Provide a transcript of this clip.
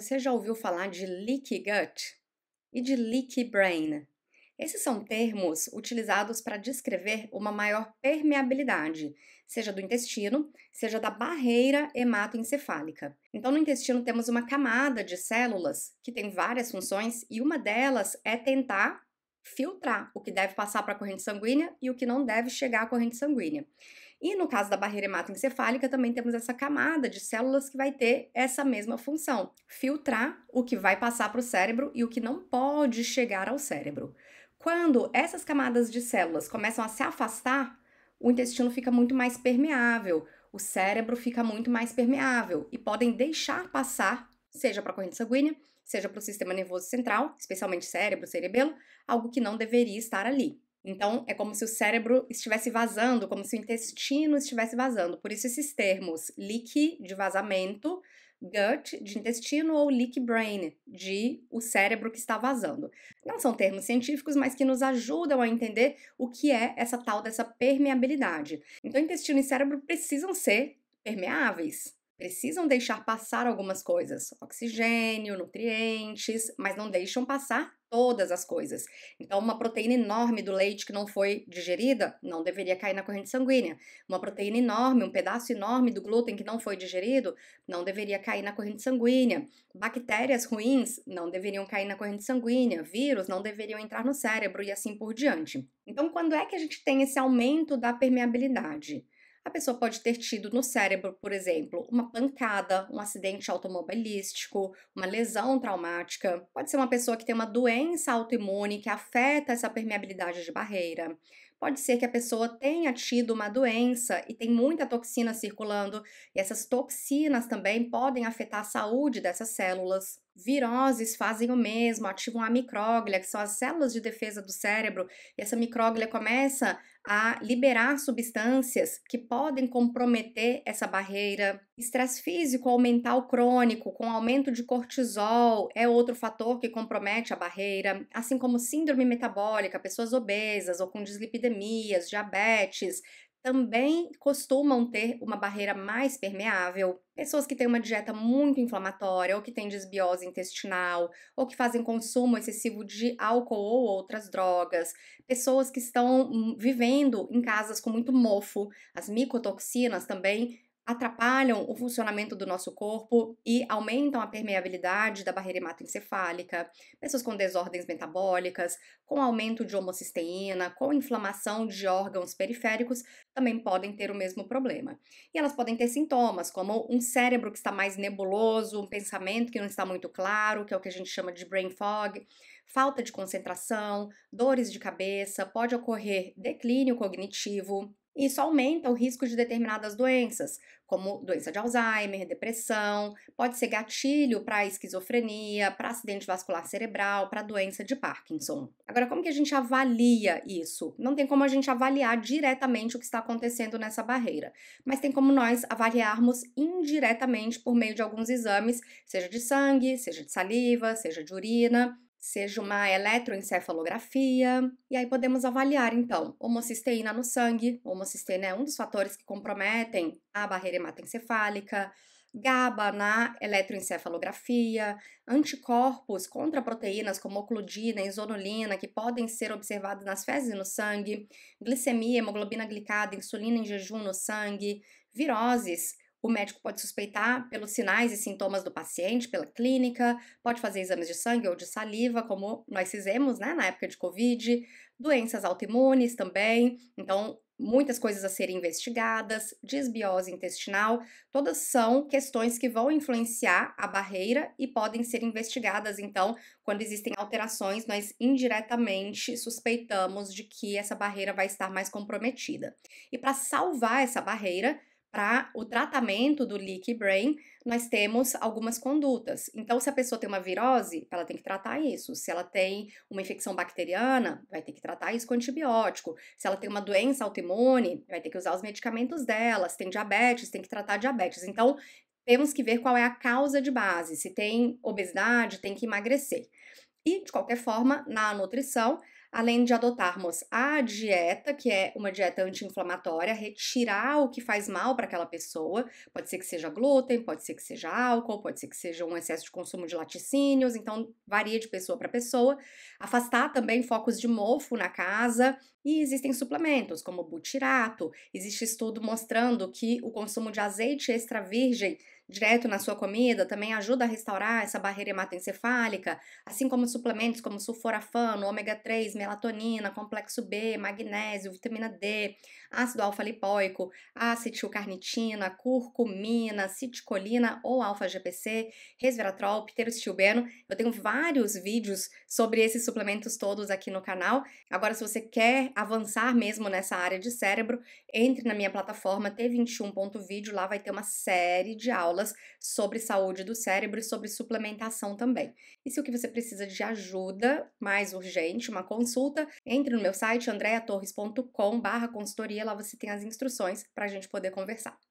você já ouviu falar de leaky gut e de leaky brain. Esses são termos utilizados para descrever uma maior permeabilidade, seja do intestino, seja da barreira hematoencefálica. Então, no intestino temos uma camada de células que tem várias funções e uma delas é tentar filtrar o que deve passar para a corrente sanguínea e o que não deve chegar à corrente sanguínea. E no caso da barreira hematoencefálica, também temos essa camada de células que vai ter essa mesma função: filtrar o que vai passar para o cérebro e o que não pode chegar ao cérebro. Quando essas camadas de células começam a se afastar, o intestino fica muito mais permeável, o cérebro fica muito mais permeável e podem deixar passar, seja para a corrente sanguínea, seja para o sistema nervoso central, especialmente cérebro, cerebelo, algo que não deveria estar ali. Então, é como se o cérebro estivesse vazando, como se o intestino estivesse vazando. Por isso, esses termos leak de vazamento, gut de intestino ou leak brain de o cérebro que está vazando. Não são termos científicos, mas que nos ajudam a entender o que é essa tal dessa permeabilidade. Então, intestino e cérebro precisam ser permeáveis, precisam deixar passar algumas coisas, oxigênio, nutrientes, mas não deixam passar todas as coisas. Então, uma proteína enorme do leite que não foi digerida não deveria cair na corrente sanguínea. Uma proteína enorme, um pedaço enorme do glúten que não foi digerido não deveria cair na corrente sanguínea. Bactérias ruins não deveriam cair na corrente sanguínea. Vírus não deveriam entrar no cérebro e assim por diante. Então, quando é que a gente tem esse aumento da permeabilidade? A pessoa pode ter tido no cérebro, por exemplo, uma pancada, um acidente automobilístico, uma lesão traumática. Pode ser uma pessoa que tem uma doença autoimune que afeta essa permeabilidade de barreira. Pode ser que a pessoa tenha tido uma doença e tem muita toxina circulando, e essas toxinas também podem afetar a saúde dessas células. Viroses fazem o mesmo, ativam a micróglia, que são as células de defesa do cérebro, e essa micróglia começa a liberar substâncias que podem comprometer essa barreira Estresse físico ou mental crônico, com aumento de cortisol, é outro fator que compromete a barreira, assim como síndrome metabólica, pessoas obesas ou com dislipidemias, diabetes, também costumam ter uma barreira mais permeável. Pessoas que têm uma dieta muito inflamatória, ou que têm desbiose intestinal, ou que fazem consumo excessivo de álcool ou outras drogas, pessoas que estão hum, vivendo em casas com muito mofo, as micotoxinas também atrapalham o funcionamento do nosso corpo e aumentam a permeabilidade da barreira hematoencefálica, pessoas com desordens metabólicas, com aumento de homocisteína, com inflamação de órgãos periféricos, também podem ter o mesmo problema. E elas podem ter sintomas, como um cérebro que está mais nebuloso, um pensamento que não está muito claro, que é o que a gente chama de brain fog, falta de concentração, dores de cabeça, pode ocorrer declínio cognitivo, isso aumenta o risco de determinadas doenças, como doença de Alzheimer, depressão, pode ser gatilho para esquizofrenia, para acidente vascular cerebral, para doença de Parkinson. Agora, como que a gente avalia isso? Não tem como a gente avaliar diretamente o que está acontecendo nessa barreira, mas tem como nós avaliarmos indiretamente por meio de alguns exames, seja de sangue, seja de saliva, seja de urina seja uma eletroencefalografia, e aí podemos avaliar então homocisteína no sangue. Homocisteína é um dos fatores que comprometem a barreira hematoencefálica, GABA na eletroencefalografia, anticorpos contra proteínas como ocludina, inzonulina, que podem ser observados nas fezes e no sangue, glicemia, hemoglobina glicada, insulina em jejum no sangue, viroses, o médico pode suspeitar pelos sinais e sintomas do paciente, pela clínica, pode fazer exames de sangue ou de saliva, como nós fizemos né, na época de Covid, doenças autoimunes também. Então, muitas coisas a serem investigadas, desbiose intestinal, todas são questões que vão influenciar a barreira e podem ser investigadas. Então, quando existem alterações, nós indiretamente suspeitamos de que essa barreira vai estar mais comprometida. E para salvar essa barreira, para o tratamento do leaky brain, nós temos algumas condutas. Então, se a pessoa tem uma virose, ela tem que tratar isso. Se ela tem uma infecção bacteriana, vai ter que tratar isso com antibiótico. Se ela tem uma doença autoimune, vai ter que usar os medicamentos dela. Se tem diabetes, tem que tratar diabetes. Então, temos que ver qual é a causa de base. Se tem obesidade, tem que emagrecer. E, de qualquer forma, na nutrição, além de adotarmos a dieta, que é uma dieta anti-inflamatória, retirar o que faz mal para aquela pessoa, pode ser que seja glúten, pode ser que seja álcool, pode ser que seja um excesso de consumo de laticínios, então varia de pessoa para pessoa, afastar também focos de mofo na casa, e existem suplementos como butirato, existe estudo mostrando que o consumo de azeite extra virgem direto na sua comida também ajuda a restaurar essa barreira hematoencefálica, assim como suplementos como sulforafano, ômega 3, melatonina, complexo B, magnésio, vitamina D, ácido alfa-lipóico, acetilcarnitina, curcumina, citicolina ou alfa-GPC, resveratrol, pterostilbeno. Eu tenho vários vídeos sobre esses suplementos todos aqui no canal. Agora, se você quer avançar mesmo nessa área de cérebro, entre na minha plataforma t21.vídeo, lá vai ter uma série de aulas aulas sobre saúde do cérebro e sobre suplementação também. E se o que você precisa de ajuda mais urgente, uma consulta, entre no meu site andreatorres.com/consultoria, lá você tem as instruções para a gente poder conversar.